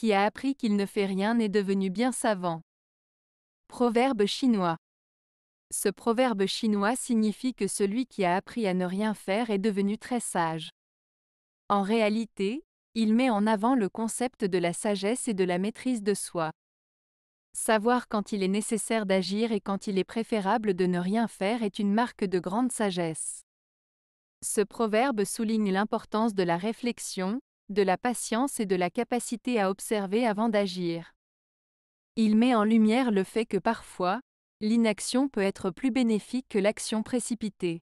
qui a appris qu'il ne fait rien est devenu bien savant. Proverbe chinois. Ce proverbe chinois signifie que celui qui a appris à ne rien faire est devenu très sage. En réalité, il met en avant le concept de la sagesse et de la maîtrise de soi. Savoir quand il est nécessaire d'agir et quand il est préférable de ne rien faire est une marque de grande sagesse. Ce proverbe souligne l'importance de la réflexion, de la patience et de la capacité à observer avant d'agir. Il met en lumière le fait que parfois, l'inaction peut être plus bénéfique que l'action précipitée.